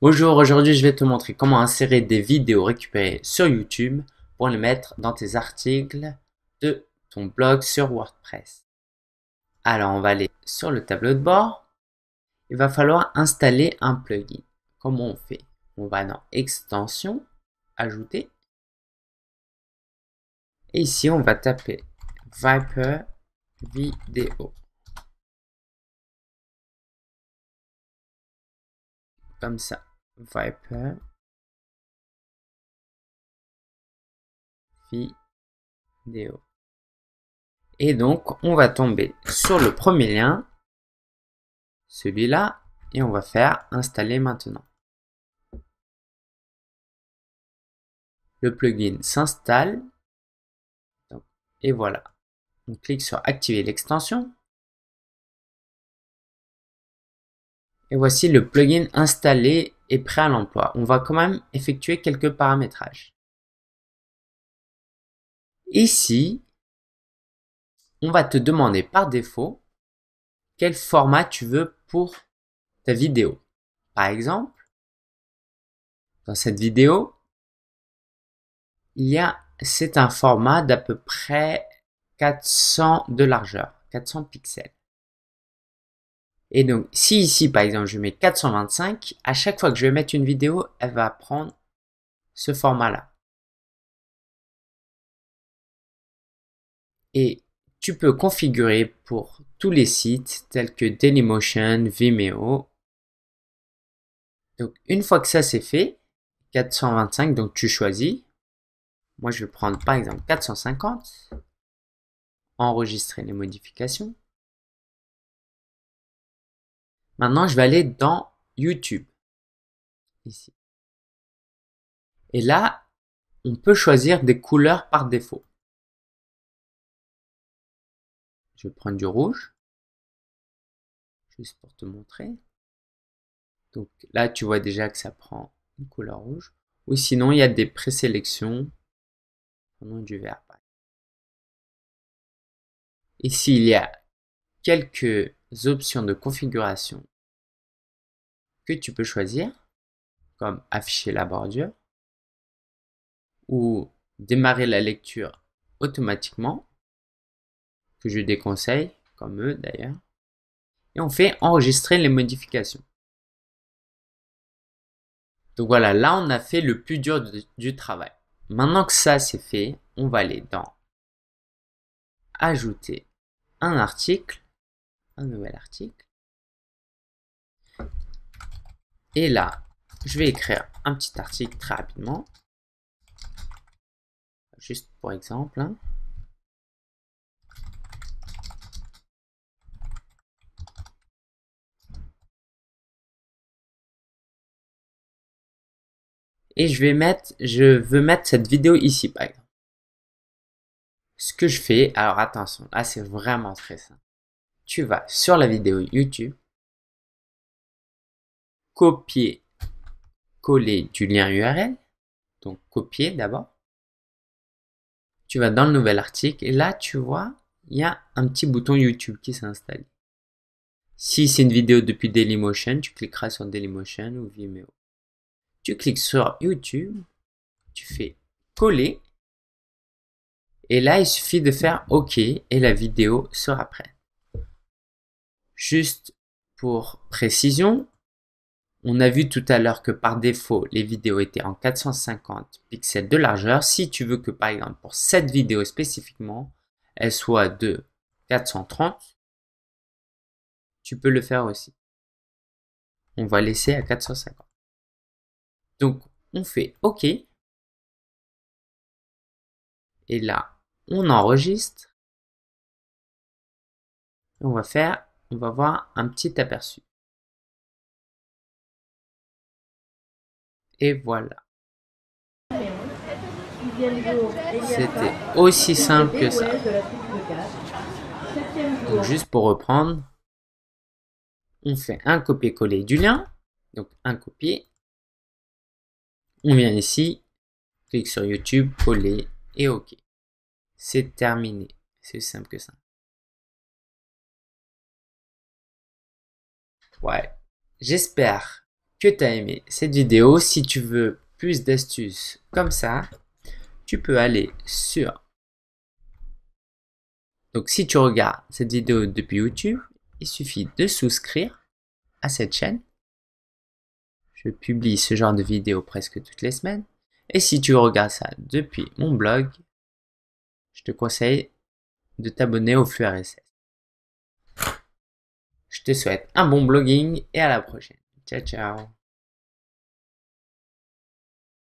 Bonjour, aujourd'hui je vais te montrer comment insérer des vidéos récupérées sur YouTube pour les mettre dans tes articles de ton blog sur WordPress. Alors on va aller sur le tableau de bord. Il va falloir installer un plugin. Comment on fait On va dans Extension, Ajouter. Et ici on va taper Viper Video. comme ça. Viper. Vidéo. Et donc, on va tomber sur le premier lien, celui-là, et on va faire installer maintenant. Le plugin s'installe. Et voilà. On clique sur activer l'extension. Et voici le plugin installé est prêt à l'emploi. On va quand même effectuer quelques paramétrages. Ici, on va te demander par défaut quel format tu veux pour ta vidéo. Par exemple, dans cette vidéo, il y a, c'est un format d'à peu près 400 de largeur, 400 pixels. Et donc, si ici, par exemple, je mets 425, à chaque fois que je vais mettre une vidéo, elle va prendre ce format-là. Et tu peux configurer pour tous les sites tels que Dailymotion, Vimeo. Donc, une fois que ça c'est fait, 425, donc tu choisis. Moi, je vais prendre par exemple 450. Enregistrer les modifications. Maintenant, je vais aller dans YouTube. Ici. Et là, on peut choisir des couleurs par défaut. Je vais prendre du rouge. Juste pour te montrer. Donc là, tu vois déjà que ça prend une couleur rouge. Ou sinon, il y a des présélections. Prenons du vert. Ici, il y a quelques options de configuration que tu peux choisir, comme afficher la bordure ou démarrer la lecture automatiquement, que je déconseille, comme eux d'ailleurs, et on fait enregistrer les modifications. Donc voilà, là on a fait le plus dur du travail. Maintenant que ça c'est fait, on va aller dans Ajouter un article un nouvel article. Et là, je vais écrire un petit article très rapidement. Juste pour exemple. Hein. et je vais mettre, je veux mettre cette vidéo ici par exemple. Ce que je fais, alors attention, là c'est vraiment très simple tu vas sur la vidéo YouTube, copier, coller du lien URL, donc copier d'abord. Tu vas dans le nouvel article et là tu vois, il y a un petit bouton YouTube qui s'installe. Si c'est une vidéo depuis Dailymotion, tu cliqueras sur Dailymotion ou Vimeo. Tu cliques sur YouTube, tu fais coller. Et là, il suffit de faire OK et la vidéo sera prête. Juste pour précision, on a vu tout à l'heure que par défaut, les vidéos étaient en 450 pixels de largeur. Si tu veux que par exemple pour cette vidéo spécifiquement, elle soit de 430, tu peux le faire aussi. On va laisser à 450. Donc on fait OK. Et là, on enregistre. On va faire on va voir un petit aperçu. Et voilà. C'était aussi simple que ça. Donc juste pour reprendre, on fait un copier-coller du lien. Donc un copier. On vient ici, clique sur YouTube, coller et OK. C'est terminé. C'est aussi simple que ça. Ouais. J'espère que tu as aimé cette vidéo. Si tu veux plus d'astuces comme ça, tu peux aller sur... Donc si tu regardes cette vidéo depuis YouTube, il suffit de souscrire à cette chaîne. Je publie ce genre de vidéos presque toutes les semaines. Et si tu regardes ça depuis mon blog, je te conseille de t'abonner au flux RSS. Je te souhaite un bon blogging et à la prochaine. Ciao, ciao